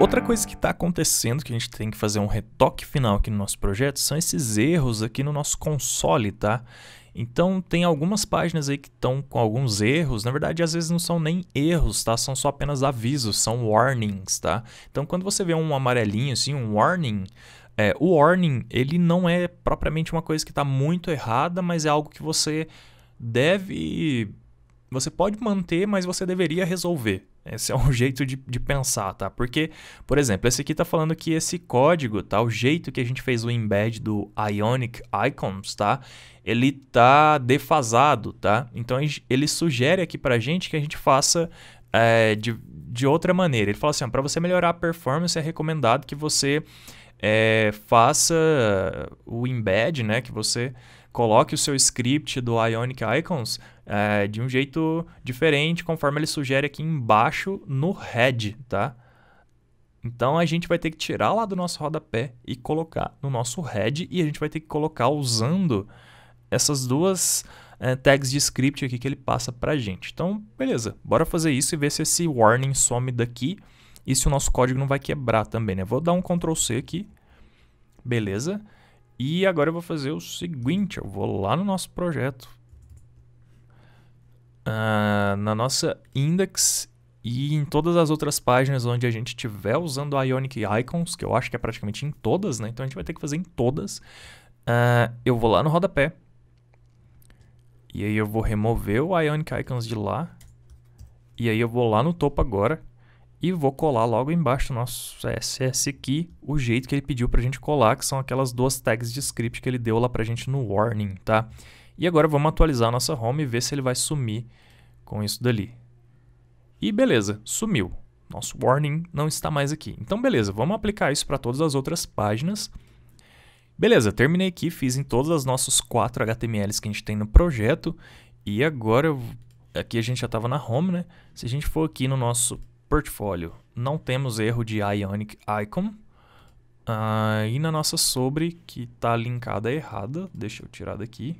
Outra coisa que está acontecendo, que a gente tem que fazer um retoque final aqui no nosso projeto, são esses erros aqui no nosso console, tá? Então tem algumas páginas aí que estão com alguns erros. Na verdade, às vezes não são nem erros, tá? São só apenas avisos, são warnings, tá? Então quando você vê um amarelinho assim, um warning, é, o warning ele não é propriamente uma coisa que está muito errada, mas é algo que você deve, você pode manter, mas você deveria resolver, esse é um jeito de, de pensar, tá? Porque, por exemplo, esse aqui tá falando que esse código, tá? O jeito que a gente fez o embed do Ionic Icons, tá? Ele tá defasado, tá? Então ele sugere aqui pra gente que a gente faça é, de, de outra maneira. Ele fala assim: para você melhorar a performance, é recomendado que você é, faça o embed, né, que você coloque o seu script do Ionic Icons é, de um jeito diferente, conforme ele sugere aqui embaixo no head, tá? Então a gente vai ter que tirar lá do nosso rodapé e colocar no nosso head e a gente vai ter que colocar usando essas duas é, tags de script aqui que ele passa pra gente. Então, beleza, bora fazer isso e ver se esse warning some daqui e se o nosso código não vai quebrar também, né? Vou dar um Ctrl C aqui, beleza? E agora eu vou fazer o seguinte, eu vou lá no nosso projeto, uh, na nossa index e em todas as outras páginas onde a gente estiver usando Ionic Icons, que eu acho que é praticamente em todas, né? Então a gente vai ter que fazer em todas. Uh, eu vou lá no rodapé. E aí eu vou remover o Ionic Icons de lá. E aí eu vou lá no topo agora. E vou colar logo embaixo do nosso CSS é, aqui o jeito que ele pediu para a gente colar, que são aquelas duas tags de script que ele deu lá para a gente no warning, tá? E agora vamos atualizar a nossa home e ver se ele vai sumir com isso dali. E beleza, sumiu. Nosso warning não está mais aqui. Então beleza, vamos aplicar isso para todas as outras páginas. Beleza, terminei aqui, fiz em todos os nossos quatro HTMLs que a gente tem no projeto. E agora, aqui a gente já estava na home, né? Se a gente for aqui no nosso Portfólio. Não temos erro de Ionic Icon. Uh, e na nossa sobre, que está linkada errada, deixa eu tirar daqui.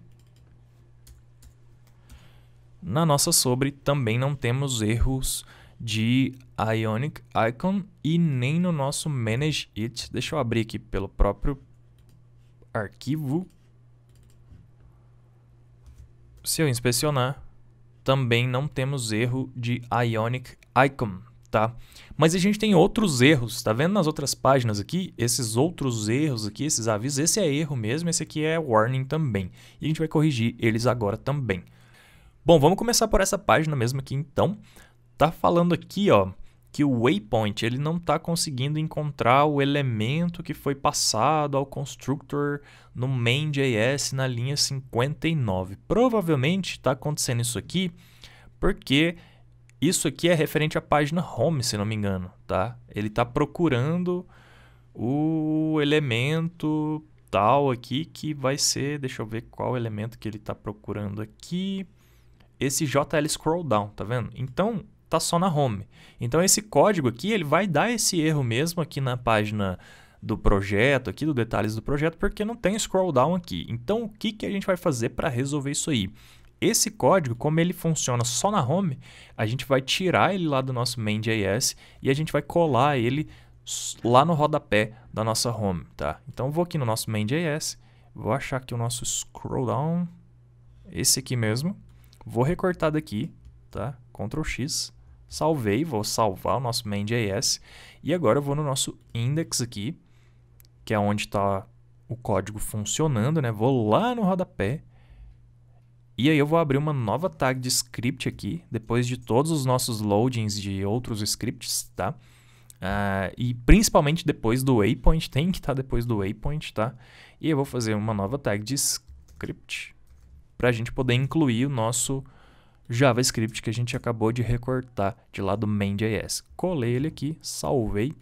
Na nossa sobre também não temos erros de Ionic Icon e nem no nosso Manage It. Deixa eu abrir aqui pelo próprio arquivo. Se eu inspecionar, também não temos erro de Ionic Icon tá? Mas a gente tem outros erros, tá vendo nas outras páginas aqui? Esses outros erros aqui, esses avisos, esse é erro mesmo, esse aqui é warning também. E a gente vai corrigir eles agora também. Bom, vamos começar por essa página mesmo aqui então. Tá falando aqui, ó, que o waypoint ele não está conseguindo encontrar o elemento que foi passado ao constructor no main.js na linha 59. Provavelmente está acontecendo isso aqui porque isso aqui é referente à página home, se não me engano, tá? Ele está procurando o elemento tal aqui que vai ser, deixa eu ver qual elemento que ele está procurando aqui, esse JL scroll down, tá vendo? Então tá só na home. Então esse código aqui ele vai dar esse erro mesmo aqui na página do projeto, aqui do detalhes do projeto, porque não tem scroll down aqui. Então o que que a gente vai fazer para resolver isso aí? Esse código, como ele funciona só na home, a gente vai tirar ele lá do nosso main.js e a gente vai colar ele lá no rodapé da nossa home, tá? Então vou aqui no nosso main.js, vou achar aqui o nosso scroll down, esse aqui mesmo, vou recortar daqui, tá? Ctrl X, salvei, vou salvar o nosso main.js e agora eu vou no nosso index aqui, que é onde está o código funcionando, né? Vou lá no rodapé, e aí eu vou abrir uma nova tag de script aqui, depois de todos os nossos loadings de outros scripts, tá? Uh, e principalmente depois do waypoint, tem que estar tá depois do waypoint, tá? E eu vou fazer uma nova tag de script para a gente poder incluir o nosso JavaScript que a gente acabou de recortar de lá do main.js. Colei ele aqui, salvei.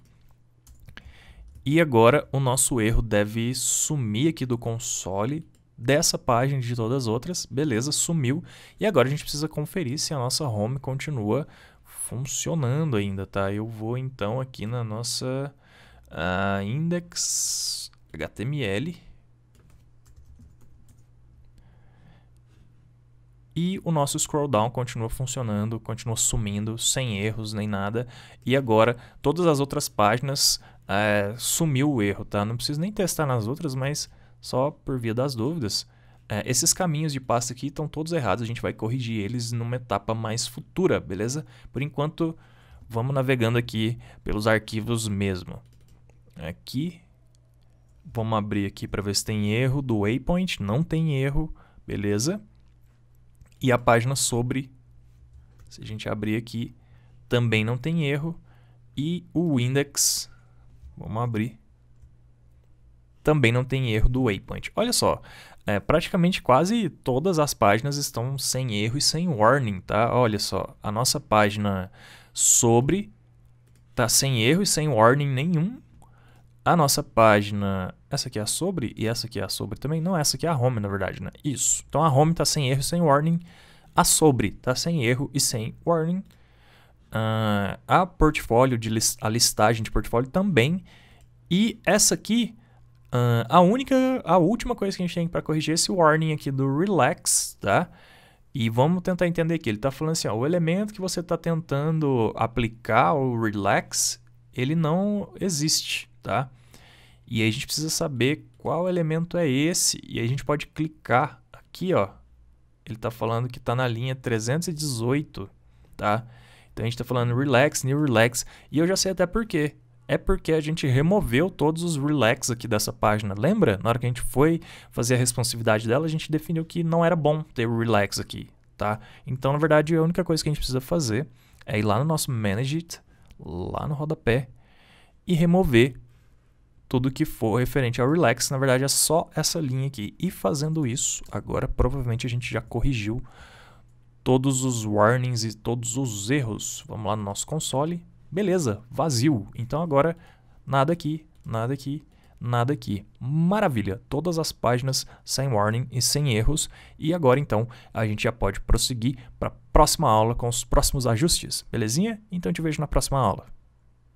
E agora o nosso erro deve sumir aqui do console, dessa página de todas as outras, beleza, sumiu. E agora a gente precisa conferir se a nossa home continua funcionando ainda, tá? Eu vou então aqui na nossa uh, index HTML e o nosso scroll down continua funcionando, continua sumindo sem erros nem nada. E agora todas as outras páginas uh, sumiu o erro, tá? Não preciso nem testar nas outras, mas só por via das dúvidas, é, esses caminhos de pasta aqui estão todos errados, a gente vai corrigir eles numa etapa mais futura, beleza? Por enquanto, vamos navegando aqui pelos arquivos mesmo. Aqui, vamos abrir aqui para ver se tem erro do waypoint, não tem erro, beleza? E a página sobre, se a gente abrir aqui, também não tem erro. E o index, vamos abrir, também não tem erro do waypoint. Olha só, é, praticamente quase todas as páginas estão sem erro e sem warning, tá? Olha só, a nossa página sobre tá sem erro e sem warning nenhum. A nossa página, essa aqui é a sobre e essa aqui é a sobre também. Não, essa aqui é a home, na verdade, né? Isso. Então a home tá sem erro e sem warning. A sobre tá sem erro e sem warning. Uh, a portfólio, de list a listagem de portfólio também. E essa aqui Uh, a única, a última coisa que a gente tem para corrigir é esse warning aqui do relax, tá? E vamos tentar entender aqui. Ele está falando assim, ó, o elemento que você está tentando aplicar, o relax, ele não existe, tá? E aí a gente precisa saber qual elemento é esse. E aí a gente pode clicar aqui, ó. Ele está falando que está na linha 318, tá? Então a gente está falando relax, new relax. E eu já sei até por quê é porque a gente removeu todos os relax aqui dessa página. Lembra? Na hora que a gente foi fazer a responsividade dela, a gente definiu que não era bom ter relax aqui, tá? Então, na verdade, a única coisa que a gente precisa fazer é ir lá no nosso Manage It, lá no rodapé, e remover tudo que for referente ao relax. Na verdade, é só essa linha aqui. E fazendo isso, agora provavelmente a gente já corrigiu todos os warnings e todos os erros. Vamos lá no nosso console Beleza, vazio. Então agora nada aqui, nada aqui, nada aqui. Maravilha, todas as páginas sem warning e sem erros. E agora então a gente já pode prosseguir para a próxima aula com os próximos ajustes, belezinha? Então te vejo na próxima aula.